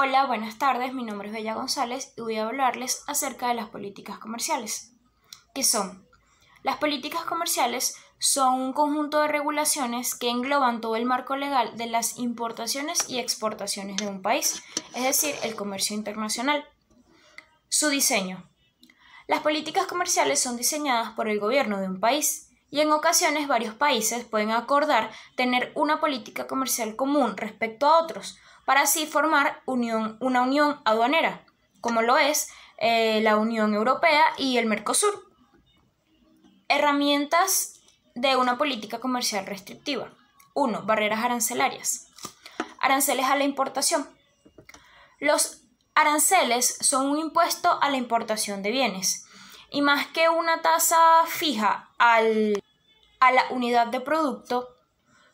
Hola, buenas tardes, mi nombre es Bella González y voy a hablarles acerca de las políticas comerciales. ¿Qué son? Las políticas comerciales son un conjunto de regulaciones que engloban todo el marco legal de las importaciones y exportaciones de un país, es decir, el comercio internacional. Su diseño. Las políticas comerciales son diseñadas por el gobierno de un país y en ocasiones varios países pueden acordar tener una política comercial común respecto a otros, para así formar unión, una unión aduanera, como lo es eh, la Unión Europea y el Mercosur. Herramientas de una política comercial restrictiva. 1. Barreras arancelarias. Aranceles a la importación. Los aranceles son un impuesto a la importación de bienes y más que una tasa fija a la unidad de producto,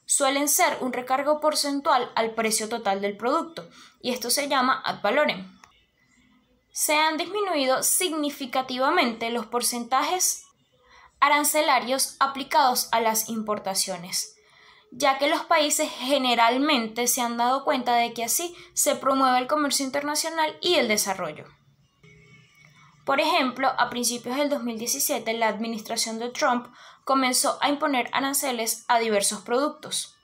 suelen ser un recargo porcentual al precio total del producto, y esto se llama ad valorem. Se han disminuido significativamente los porcentajes arancelarios aplicados a las importaciones, ya que los países generalmente se han dado cuenta de que así se promueve el comercio internacional y el desarrollo. Por ejemplo, a principios del 2017 la administración de Trump comenzó a imponer aranceles a diversos productos.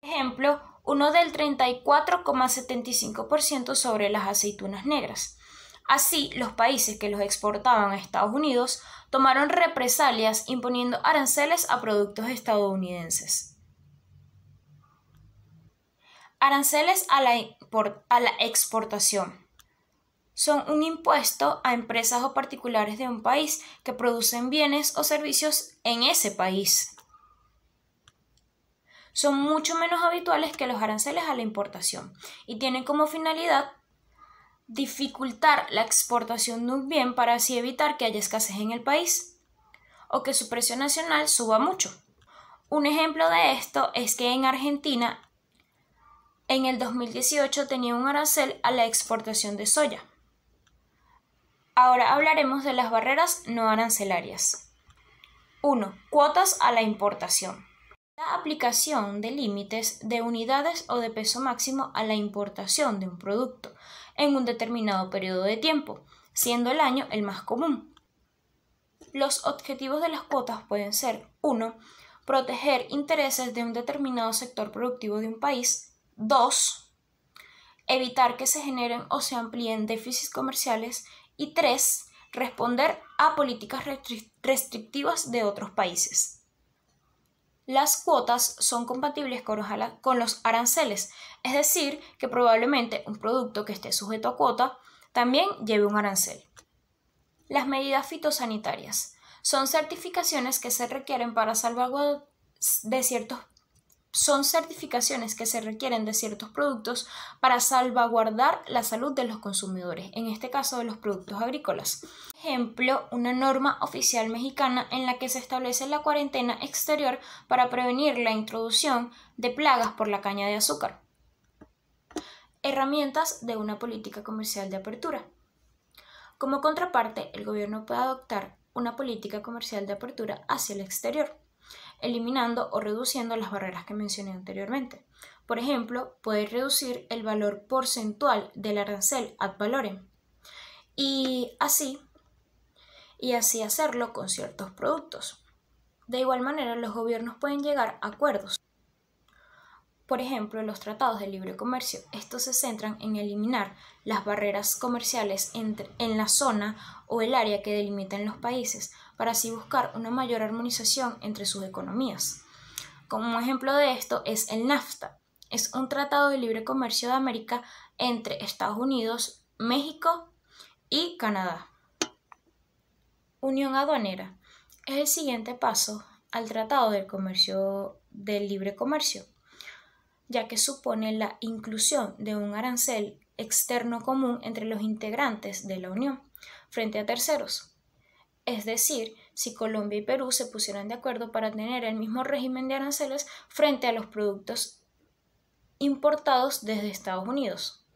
Por ejemplo, uno del 34,75% sobre las aceitunas negras. Así, los países que los exportaban a Estados Unidos tomaron represalias imponiendo aranceles a productos estadounidenses. Aranceles a la, a la exportación son un impuesto a empresas o particulares de un país que producen bienes o servicios en ese país. Son mucho menos habituales que los aranceles a la importación y tienen como finalidad dificultar la exportación de un bien para así evitar que haya escasez en el país o que su precio nacional suba mucho. Un ejemplo de esto es que en Argentina en el 2018 tenía un arancel a la exportación de soya. Ahora hablaremos de las barreras no arancelarias. 1. Cuotas a la importación. La aplicación de límites de unidades o de peso máximo a la importación de un producto en un determinado periodo de tiempo, siendo el año el más común. Los objetivos de las cuotas pueden ser 1. Proteger intereses de un determinado sector productivo de un país. 2. Evitar que se generen o se amplíen déficits comerciales y tres, responder a políticas restrictivas de otros países. Las cuotas son compatibles con los aranceles, es decir, que probablemente un producto que esté sujeto a cuota también lleve un arancel. Las medidas fitosanitarias son certificaciones que se requieren para salvaguardar de ciertos son certificaciones que se requieren de ciertos productos para salvaguardar la salud de los consumidores, en este caso de los productos agrícolas. Ejemplo, una norma oficial mexicana en la que se establece la cuarentena exterior para prevenir la introducción de plagas por la caña de azúcar. Herramientas de una política comercial de apertura. Como contraparte, el gobierno puede adoptar una política comercial de apertura hacia el exterior eliminando o reduciendo las barreras que mencioné anteriormente. Por ejemplo, puede reducir el valor porcentual del arancel ad valorem y así, y así hacerlo con ciertos productos. De igual manera, los gobiernos pueden llegar a acuerdos por ejemplo, los tratados de libre comercio. Estos se centran en eliminar las barreras comerciales entre, en la zona o el área que delimitan los países, para así buscar una mayor armonización entre sus economías. Como ejemplo de esto es el NAFTA. Es un tratado de libre comercio de América entre Estados Unidos, México y Canadá. Unión aduanera. Es el siguiente paso al Tratado del Comercio del Libre Comercio ya que supone la inclusión de un arancel externo común entre los integrantes de la Unión frente a terceros. Es decir, si Colombia y Perú se pusieran de acuerdo para tener el mismo régimen de aranceles frente a los productos importados desde Estados Unidos.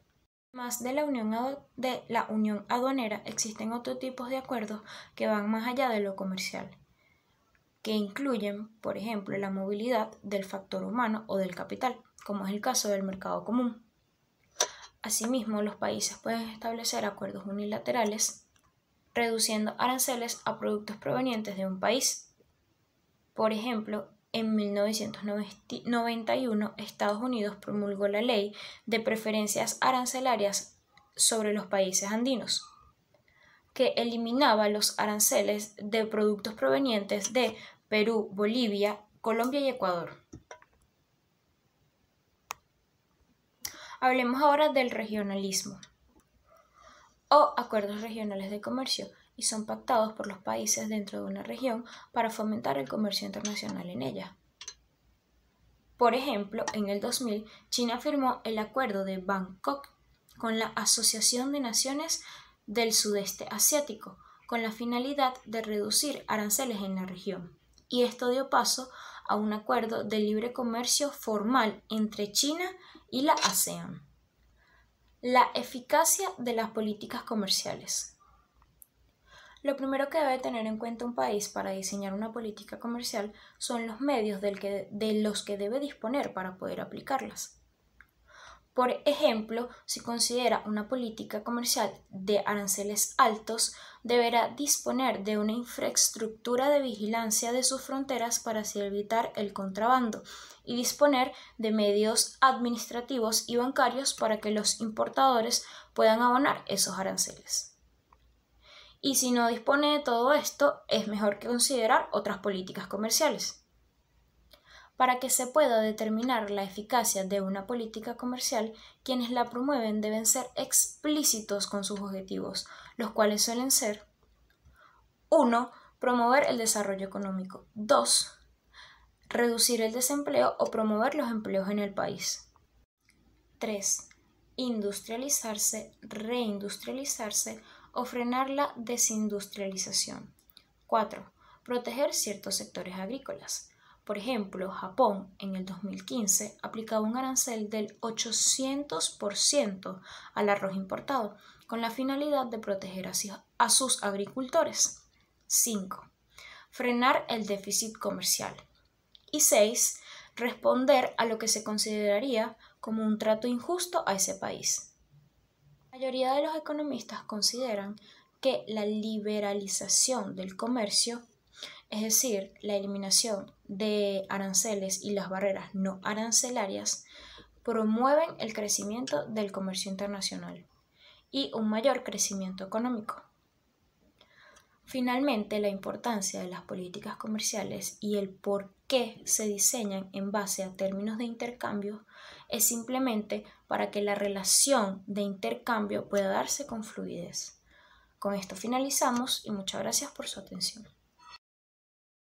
Más de la unión, de la unión aduanera existen otros tipos de acuerdos que van más allá de lo comercial, que incluyen, por ejemplo, la movilidad del factor humano o del capital, como es el caso del mercado común. Asimismo, los países pueden establecer acuerdos unilaterales reduciendo aranceles a productos provenientes de un país. Por ejemplo, en 1991 Estados Unidos promulgó la ley de preferencias arancelarias sobre los países andinos, que eliminaba los aranceles de productos provenientes de Perú, Bolivia, Colombia y Ecuador. Hablemos ahora del regionalismo o acuerdos regionales de comercio y son pactados por los países dentro de una región para fomentar el comercio internacional en ella. Por ejemplo, en el 2000, China firmó el acuerdo de Bangkok con la Asociación de Naciones del Sudeste Asiático, con la finalidad de reducir aranceles en la región. Y esto dio paso a un acuerdo de libre comercio formal entre China y la ASEAN. La eficacia de las políticas comerciales. Lo primero que debe tener en cuenta un país para diseñar una política comercial son los medios de los que debe disponer para poder aplicarlas. Por ejemplo, si considera una política comercial de aranceles altos, deberá disponer de una infraestructura de vigilancia de sus fronteras para así evitar el contrabando y disponer de medios administrativos y bancarios para que los importadores puedan abonar esos aranceles. Y si no dispone de todo esto, es mejor que considerar otras políticas comerciales. Para que se pueda determinar la eficacia de una política comercial, quienes la promueven deben ser explícitos con sus objetivos, los cuales suelen ser 1. Promover el desarrollo económico. 2. Reducir el desempleo o promover los empleos en el país. 3. Industrializarse, reindustrializarse o frenar la desindustrialización. 4. Proteger ciertos sectores agrícolas. Por ejemplo, Japón en el 2015 aplicaba un arancel del 800% al arroz importado con la finalidad de proteger a sus agricultores. 5. Frenar el déficit comercial. Y 6. Responder a lo que se consideraría como un trato injusto a ese país. La mayoría de los economistas consideran que la liberalización del comercio es decir, la eliminación de aranceles y las barreras no arancelarias, promueven el crecimiento del comercio internacional y un mayor crecimiento económico. Finalmente, la importancia de las políticas comerciales y el por qué se diseñan en base a términos de intercambio es simplemente para que la relación de intercambio pueda darse con fluidez. Con esto finalizamos y muchas gracias por su atención.